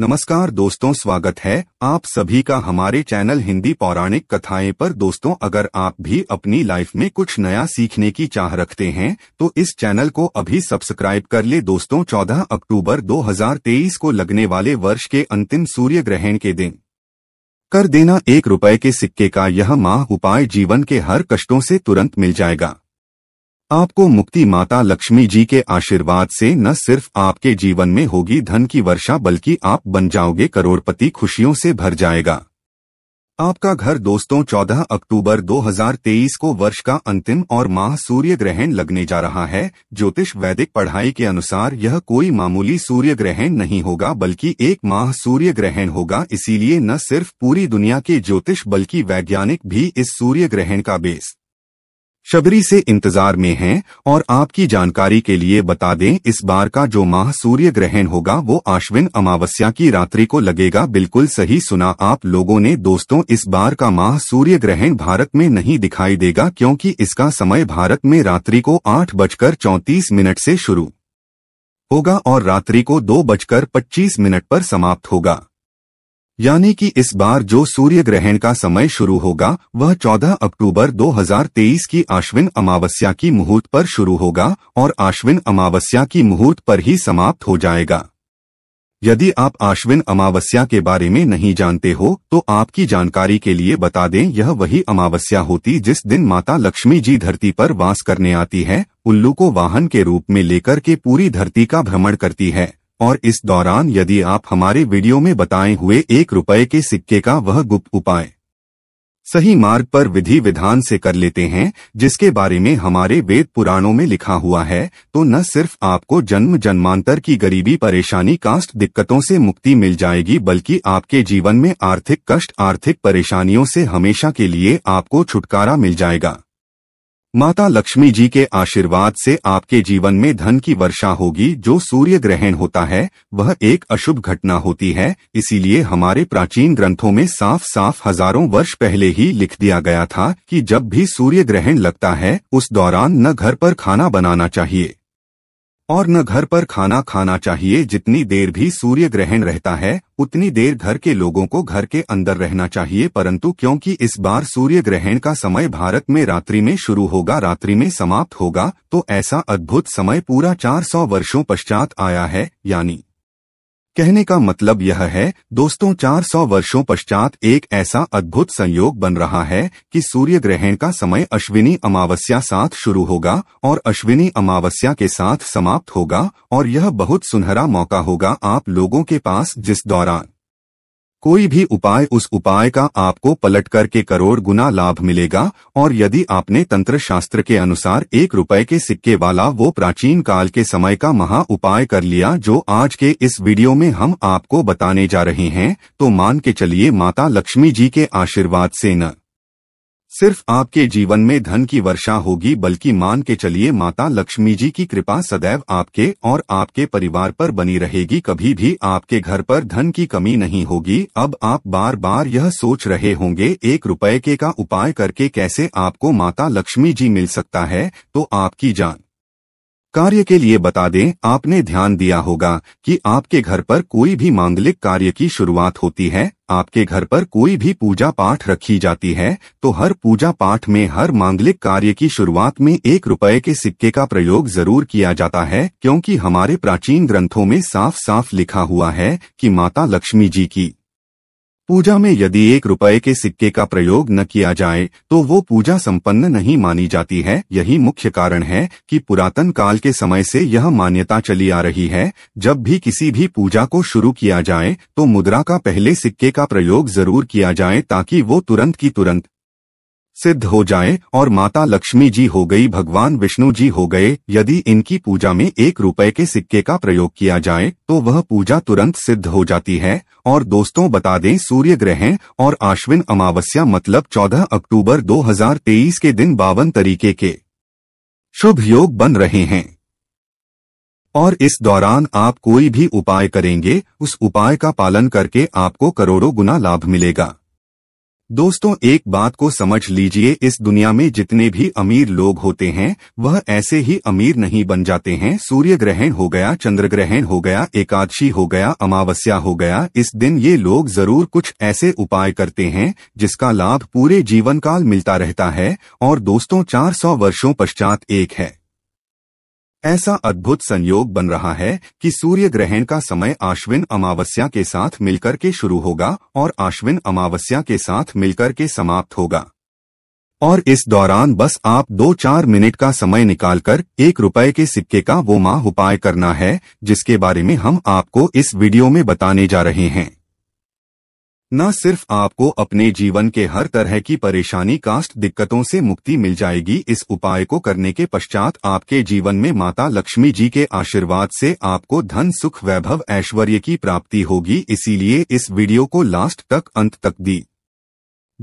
नमस्कार दोस्तों स्वागत है आप सभी का हमारे चैनल हिंदी पौराणिक कथाएं पर दोस्तों अगर आप भी अपनी लाइफ में कुछ नया सीखने की चाह रखते हैं तो इस चैनल को अभी सब्सक्राइब कर ले दोस्तों 14 अक्टूबर 2023 को लगने वाले वर्ष के अंतिम सूर्य ग्रहण के दिन कर देना एक रुपए के सिक्के का यह माह उपाय जीवन के हर कष्टों से तुरंत मिल जाएगा आपको मुक्ति माता लक्ष्मी जी के आशीर्वाद से न सिर्फ आपके जीवन में होगी धन की वर्षा बल्कि आप बन जाओगे करोड़पति खुशियों से भर जाएगा आपका घर दोस्तों 14 अक्टूबर 2023 को वर्ष का अंतिम और माह सूर्य ग्रहण लगने जा रहा है ज्योतिष वैदिक पढ़ाई के अनुसार यह कोई मामूली सूर्य ग्रहण नहीं होगा बल्कि एक माह सूर्य ग्रहण होगा इसीलिए न सिर्फ पूरी दुनिया के ज्योतिष बल्कि वैज्ञानिक भी इस सूर्य ग्रहण का बेस शबरी से इंतजार में हैं और आपकी जानकारी के लिए बता दें इस बार का जो माह सूर्य ग्रहण होगा वो आश्विन अमावस्या की रात्रि को लगेगा बिल्कुल सही सुना आप लोगों ने दोस्तों इस बार का माह सूर्य ग्रहण भारत में नहीं दिखाई देगा क्योंकि इसका समय भारत में रात्रि को आठ बजकर चौंतीस मिनट से शुरू होगा और रात्रि को दो बजकर पच्चीस मिनट पर समाप्त होगा यानी कि इस बार जो सूर्य ग्रहण का समय शुरू होगा वह 14 अक्टूबर 2023 की आश्विन अमावस्या की मुहूर्त पर शुरू होगा और आश्विन अमावस्या की मुहूर्त पर ही समाप्त हो जाएगा यदि आप आश्विन अमावस्या के बारे में नहीं जानते हो तो आपकी जानकारी के लिए बता दें यह वही अमावस्या होती जिस दिन माता लक्ष्मी जी धरती पर वास करने आती है उल्लू को वाहन के रूप में लेकर के पूरी धरती का भ्रमण करती है और इस दौरान यदि आप हमारे वीडियो में बताए हुए एक रुपए के सिक्के का वह गुप्त उपाय सही मार्ग पर विधि विधान से कर लेते हैं जिसके बारे में हमारे वेद पुराणों में लिखा हुआ है तो न सिर्फ आपको जन्म जन्मांतर की गरीबी परेशानी कास्ट दिक्कतों से मुक्ति मिल जाएगी बल्कि आपके जीवन में आर्थिक कष्ट आर्थिक परेशानियों से हमेशा के लिए आपको छुटकारा मिल जाएगा माता लक्ष्मी जी के आशीर्वाद से आपके जीवन में धन की वर्षा होगी जो सूर्य ग्रहण होता है वह एक अशुभ घटना होती है इसीलिए हमारे प्राचीन ग्रंथों में साफ साफ हजारों वर्ष पहले ही लिख दिया गया था कि जब भी सूर्य ग्रहण लगता है उस दौरान न घर पर खाना बनाना चाहिए और न घर पर खाना खाना चाहिए जितनी देर भी सूर्य ग्रहण रहता है उतनी देर घर के लोगों को घर के अंदर रहना चाहिए परंतु क्योंकि इस बार सूर्य ग्रहण का समय भारत में रात्रि में शुरू होगा रात्रि में समाप्त होगा तो ऐसा अद्भुत समय पूरा 400 वर्षों पश्चात आया है यानी कहने का मतलब यह है दोस्तों 400 वर्षों पश्चात एक ऐसा अद्भुत संयोग बन रहा है कि सूर्य ग्रहण का समय अश्विनी अमावस्या साथ शुरू होगा और अश्विनी अमावस्या के साथ समाप्त होगा और यह बहुत सुनहरा मौका होगा आप लोगों के पास जिस दौरान कोई भी उपाय उस उपाय का आपको पलट करके करोड़ गुना लाभ मिलेगा और यदि आपने तंत्र शास्त्र के अनुसार एक रुपए के सिक्के वाला वो प्राचीन काल के समय का महा उपाय कर लिया जो आज के इस वीडियो में हम आपको बताने जा रहे हैं तो मान के चलिए माता लक्ष्मी जी के आशीर्वाद से न सिर्फ आपके जीवन में धन की वर्षा होगी बल्कि मान के चलिए माता लक्ष्मी जी की कृपा सदैव आपके और आपके परिवार पर बनी रहेगी कभी भी आपके घर पर धन की कमी नहीं होगी अब आप बार बार यह सोच रहे होंगे एक रुपए के का उपाय करके कैसे आपको माता लक्ष्मी जी मिल सकता है तो आपकी जान कार्य के लिए बता दें आपने ध्यान दिया होगा कि आपके घर पर कोई भी मांगलिक कार्य की शुरुआत होती है आपके घर पर कोई भी पूजा पाठ रखी जाती है तो हर पूजा पाठ में हर मांगलिक कार्य की शुरुआत में एक रुपए के सिक्के का प्रयोग जरूर किया जाता है क्योंकि हमारे प्राचीन ग्रंथों में साफ साफ लिखा हुआ है कि माता लक्ष्मी जी की पूजा में यदि एक रुपए के सिक्के का प्रयोग न किया जाए तो वो पूजा संपन्न नहीं मानी जाती है यही मुख्य कारण है कि पुरातन काल के समय से यह मान्यता चली आ रही है जब भी किसी भी पूजा को शुरू किया जाए तो मुद्रा का पहले सिक्के का प्रयोग जरूर किया जाए ताकि वो तुरंत की तुरंत सिद्ध हो जाएं और माता लक्ष्मी जी हो गई भगवान विष्णु जी हो गए यदि इनकी पूजा में एक रुपए के सिक्के का प्रयोग किया जाए तो वह पूजा तुरंत सिद्ध हो जाती है और दोस्तों बता दें सूर्य ग्रहण और आश्विन अमावस्या मतलब 14 अक्टूबर 2023 के दिन बावन तरीके के शुभ योग बन रहे हैं और इस दौरान आप कोई भी उपाय करेंगे उस उपाय का पालन करके आपको करोड़ों गुना लाभ मिलेगा दोस्तों एक बात को समझ लीजिए इस दुनिया में जितने भी अमीर लोग होते हैं वह ऐसे ही अमीर नहीं बन जाते हैं सूर्य ग्रहण हो गया चंद्र ग्रहण हो गया एकादशी हो गया अमावस्या हो गया इस दिन ये लोग जरूर कुछ ऐसे उपाय करते हैं जिसका लाभ पूरे जीवन काल मिलता रहता है और दोस्तों 400 वर्षों पश्चात एक है ऐसा अद्भुत संयोग बन रहा है कि सूर्य ग्रहण का समय आश्विन अमावस्या के साथ मिलकर के शुरू होगा और आश्विन अमावस्या के साथ मिलकर के समाप्त होगा और इस दौरान बस आप दो चार मिनट का समय निकालकर एक रुपए के सिक्के का वो माह उपाय करना है जिसके बारे में हम आपको इस वीडियो में बताने जा रहे हैं न सिर्फ आपको अपने जीवन के हर तरह की परेशानी कास्ट दिक्कतों से मुक्ति मिल जाएगी इस उपाय को करने के पश्चात आपके जीवन में माता लक्ष्मी जी के आशीर्वाद से आपको धन सुख वैभव ऐश्वर्य की प्राप्ति होगी इसीलिए इस वीडियो को लास्ट तक अंत तक दी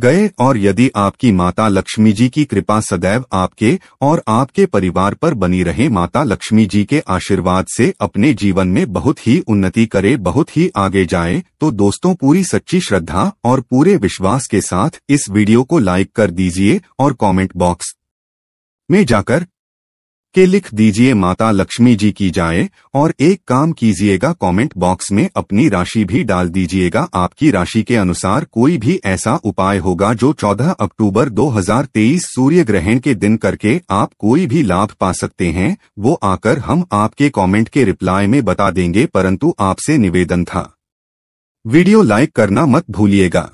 गए और यदि आपकी माता लक्ष्मी जी की कृपा सदैव आपके और आपके परिवार पर बनी रहे माता लक्ष्मी जी के आशीर्वाद से अपने जीवन में बहुत ही उन्नति करे बहुत ही आगे जाए तो दोस्तों पूरी सच्ची श्रद्धा और पूरे विश्वास के साथ इस वीडियो को लाइक कर दीजिए और कमेंट बॉक्स में जाकर के लिख दीजिए माता लक्ष्मी जी की जाए और एक काम कीजिएगा कमेंट बॉक्स में अपनी राशि भी डाल दीजिएगा आपकी राशि के अनुसार कोई भी ऐसा उपाय होगा जो 14 अक्टूबर 2023 सूर्य ग्रहण के दिन करके आप कोई भी लाभ पा सकते हैं वो आकर हम आपके कमेंट के रिप्लाई में बता देंगे परंतु आपसे निवेदन था वीडियो लाइक करना मत भूलिएगा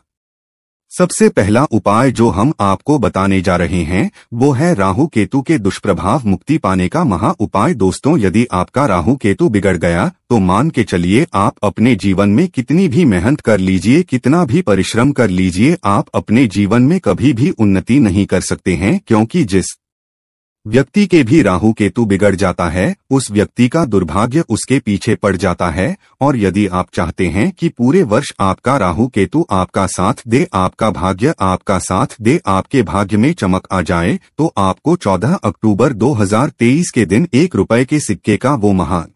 सबसे पहला उपाय जो हम आपको बताने जा रहे हैं वो है राहु केतु के दुष्प्रभाव मुक्ति पाने का महा उपाय दोस्तों यदि आपका राहु केतु बिगड़ गया तो मान के चलिए आप अपने जीवन में कितनी भी मेहनत कर लीजिए कितना भी परिश्रम कर लीजिए आप अपने जीवन में कभी भी उन्नति नहीं कर सकते हैं क्योंकि जिस व्यक्ति के भी राहु केतु बिगड़ जाता है उस व्यक्ति का दुर्भाग्य उसके पीछे पड़ जाता है और यदि आप चाहते हैं कि पूरे वर्ष आपका राहु केतु आपका साथ दे आपका भाग्य आपका साथ दे आपके भाग्य में चमक आ जाए तो आपको 14 अक्टूबर 2023 के दिन एक रुपए के सिक्के का वो महान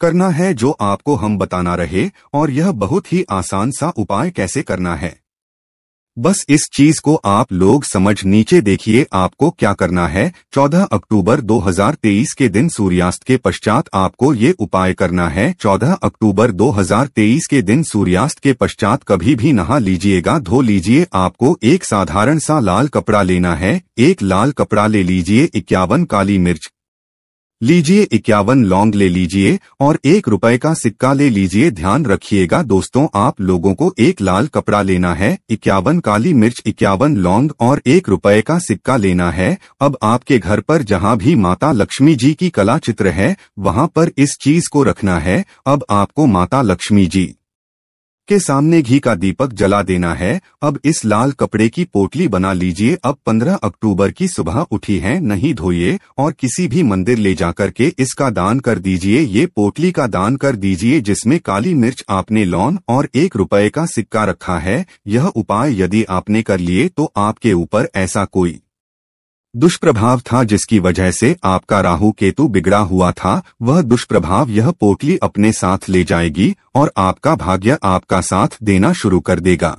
करना है जो आपको हम बताना रहे और यह बहुत ही आसान सा उपाय कैसे करना है बस इस चीज को आप लोग समझ नीचे देखिए आपको क्या करना है 14 अक्टूबर 2023 के दिन सूर्यास्त के पश्चात आपको ये उपाय करना है 14 अक्टूबर 2023 के दिन सूर्यास्त के पश्चात कभी भी नहा लीजिएगा धो लीजिए आपको एक साधारण सा लाल कपड़ा लेना है एक लाल कपड़ा ले लीजिए इक्यावन काली मिर्च लीजिए इक्यावन लौंग ले लीजिए और एक रुपए का सिक्का ले लीजिए ध्यान रखिएगा दोस्तों आप लोगों को एक लाल कपड़ा लेना है इक्यावन काली मिर्च इक्यावन लौंग और एक रुपए का सिक्का लेना है अब आपके घर पर जहां भी माता लक्ष्मी जी की कला चित्र है वहां पर इस चीज को रखना है अब आपको माता लक्ष्मी जी के सामने घी का दीपक जला देना है अब इस लाल कपड़े की पोटली बना लीजिए अब 15 अक्टूबर की सुबह उठी है नहीं धोइए और किसी भी मंदिर ले जाकर के इसका दान कर दीजिए ये पोटली का दान कर दीजिए जिसमें काली मिर्च आपने लॉन और एक रुपए का सिक्का रखा है यह उपाय यदि आपने कर लिए तो आपके ऊपर ऐसा कोई दुष्प्रभाव था जिसकी वजह से आपका राहु केतु बिगड़ा हुआ था वह दुष्प्रभाव यह पोटली अपने साथ ले जाएगी और आपका भाग्य आपका साथ देना शुरू कर देगा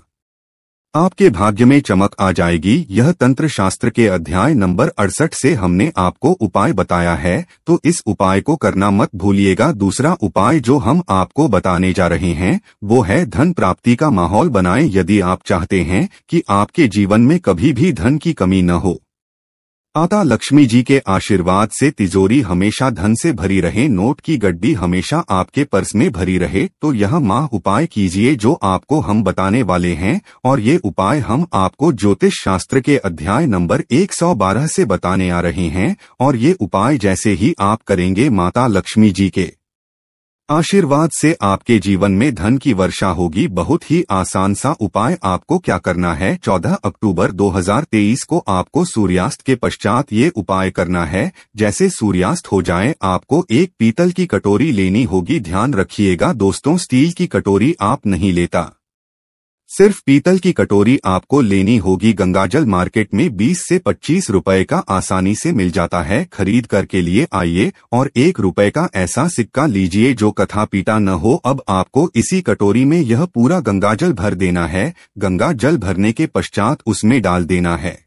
आपके भाग्य में चमक आ जाएगी यह तंत्र शास्त्र के अध्याय नंबर अड़सठ से हमने आपको उपाय बताया है तो इस उपाय को करना मत भूलिएगा दूसरा उपाय जो हम आपको बताने जा रहे हैं वो है धन प्राप्ति का माहौल बनाएं यदि आप चाहते हैं कि आपके जीवन में कभी भी धन की कमी न हो आता लक्ष्मी जी के आशीर्वाद से तिजोरी हमेशा धन से भरी रहे नोट की गड्डी हमेशा आपके पर्स में भरी रहे तो यह माह उपाय कीजिए जो आपको हम बताने वाले हैं और ये उपाय हम आपको ज्योतिष शास्त्र के अध्याय नंबर 112 से बताने आ रहे हैं और ये उपाय जैसे ही आप करेंगे माता लक्ष्मी जी के आशीर्वाद से आपके जीवन में धन की वर्षा होगी बहुत ही आसान सा उपाय आपको क्या करना है 14 अक्टूबर 2023 को आपको सूर्यास्त के पश्चात ये उपाय करना है जैसे सूर्यास्त हो जाए आपको एक पीतल की कटोरी लेनी होगी ध्यान रखिएगा दोस्तों स्टील की कटोरी आप नहीं लेता सिर्फ पीतल की कटोरी आपको लेनी होगी गंगाजल मार्केट में 20 से 25 रुपए का आसानी से मिल जाता है खरीद कर के लिए आइए और एक रुपए का ऐसा सिक्का लीजिए जो कथा पीटा न हो अब आपको इसी कटोरी में यह पूरा गंगाजल भर देना है गंगा जल भरने के पश्चात उसमें डाल देना है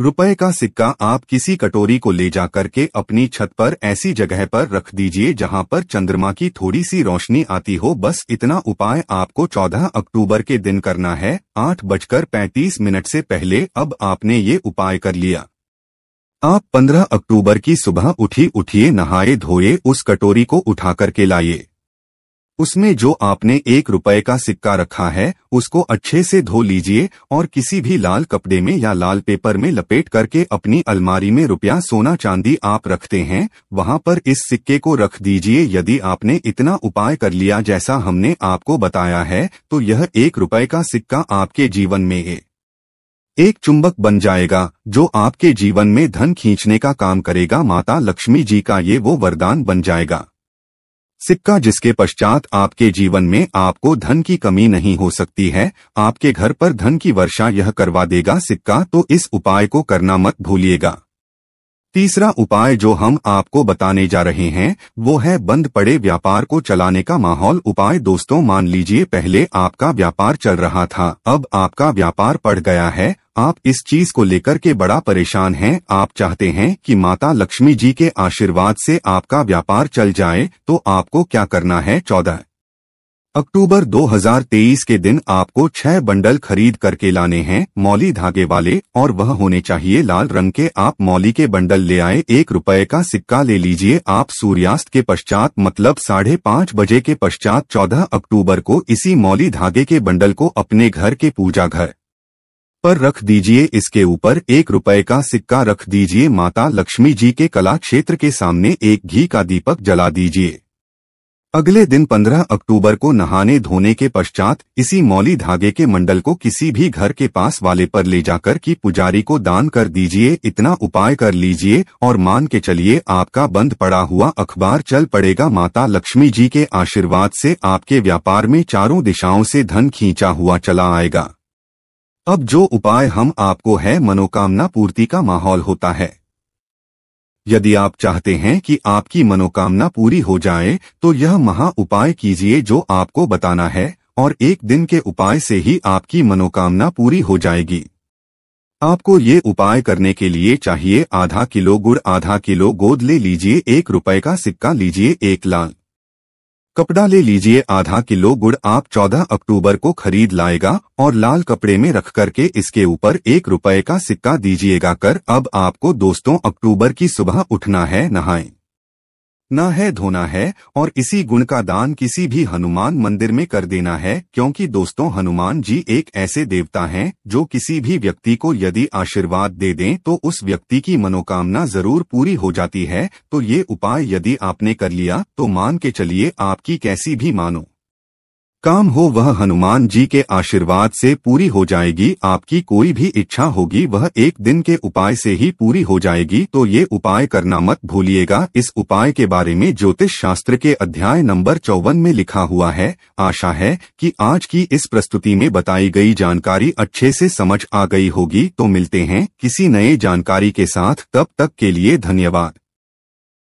रुपए का सिक्का आप किसी कटोरी को ले जा करके अपनी छत पर ऐसी जगह पर रख दीजिए जहां पर चंद्रमा की थोड़ी सी रोशनी आती हो बस इतना उपाय आपको 14 अक्टूबर के दिन करना है आठ बजकर पैंतीस मिनट से पहले अब आपने ये उपाय कर लिया आप 15 अक्टूबर की सुबह उठी उठिए नहाए धोए उस कटोरी को उठा करके लाइए उसमें जो आपने एक रुपए का सिक्का रखा है उसको अच्छे से धो लीजिए और किसी भी लाल कपड़े में या लाल पेपर में लपेट करके अपनी अलमारी में रुपया सोना चांदी आप रखते हैं वहां पर इस सिक्के को रख दीजिए यदि आपने इतना उपाय कर लिया जैसा हमने आपको बताया है तो यह एक रुपए का सिक्का आपके जीवन में है। एक चुंबक बन जाएगा जो आपके जीवन में धन खींचने का काम करेगा माता लक्ष्मी जी का ये वो वरदान बन जाएगा सिक्का जिसके पश्चात आपके जीवन में आपको धन की कमी नहीं हो सकती है आपके घर पर धन की वर्षा यह करवा देगा सिक्का तो इस उपाय को करना मत भूलिएगा तीसरा उपाय जो हम आपको बताने जा रहे हैं वो है बंद पड़े व्यापार को चलाने का माहौल उपाय दोस्तों मान लीजिए पहले आपका व्यापार चल रहा था अब आपका व्यापार पड़ गया है आप इस चीज को लेकर के बड़ा परेशान हैं आप चाहते हैं कि माता लक्ष्मी जी के आशीर्वाद से आपका व्यापार चल जाए तो आपको क्या करना है चौदह अक्टूबर 2023 के दिन आपको छह बंडल खरीद करके लाने हैं मौली धागे वाले और वह होने चाहिए लाल रंग के आप मौली के बंडल ले आए एक रुपए का सिक्का ले लीजिए आप सूर्यास्त के पश्चात मतलब साढ़े पाँच बजे के पश्चात चौदह अक्टूबर को इसी मौली धागे के बंडल को अपने घर के पूजा घर पर रख दीजिए इसके ऊपर एक रुपए का सिक्का रख दीजिए माता लक्ष्मी जी के कला क्षेत्र के सामने एक घी का दीपक जला दीजिए अगले दिन 15 अक्टूबर को नहाने धोने के पश्चात इसी मौली धागे के मंडल को किसी भी घर के पास वाले पर ले जाकर की पुजारी को दान कर दीजिए इतना उपाय कर लीजिए और मान के चलिए आपका बंद पड़ा हुआ अखबार चल पड़ेगा माता लक्ष्मी जी के आशीर्वाद से आपके व्यापार में चारों दिशाओं से धन खींचा हुआ चला आएगा अब जो उपाय हम आपको है मनोकामना पूर्ति का माहौल होता है यदि आप चाहते हैं कि आपकी मनोकामना पूरी हो जाए तो यह महा उपाय कीजिए जो आपको बताना है और एक दिन के उपाय से ही आपकी मनोकामना पूरी हो जाएगी आपको ये उपाय करने के लिए चाहिए आधा किलो गुड़ आधा किलो गोद ले लीजिए एक रुपए का सिक्का लीजिए एक लाल कपड़ा ले लीजिए आधा किलो गुड़ आप 14 अक्टूबर को खरीद लाएगा और लाल कपड़े में रख करके इसके ऊपर एक रुपए का सिक्का दीजिएगा कर अब आपको दोस्तों अक्टूबर की सुबह उठना है नहाएं न है धोना है और इसी गुण का दान किसी भी हनुमान मंदिर में कर देना है क्योंकि दोस्तों हनुमान जी एक ऐसे देवता हैं जो किसी भी व्यक्ति को यदि आशीर्वाद दे दें तो उस व्यक्ति की मनोकामना जरूर पूरी हो जाती है तो ये उपाय यदि आपने कर लिया तो मान के चलिए आपकी कैसी भी मानो काम हो वह हनुमान जी के आशीर्वाद से पूरी हो जाएगी आपकी कोई भी इच्छा होगी वह एक दिन के उपाय से ही पूरी हो जाएगी तो ये उपाय करना मत भूलिएगा इस उपाय के बारे में ज्योतिष शास्त्र के अध्याय नंबर चौवन में लिखा हुआ है आशा है कि आज की इस प्रस्तुति में बताई गई जानकारी अच्छे से समझ आ गई होगी तो मिलते हैं किसी नए जानकारी के साथ तब तक के लिए धन्यवाद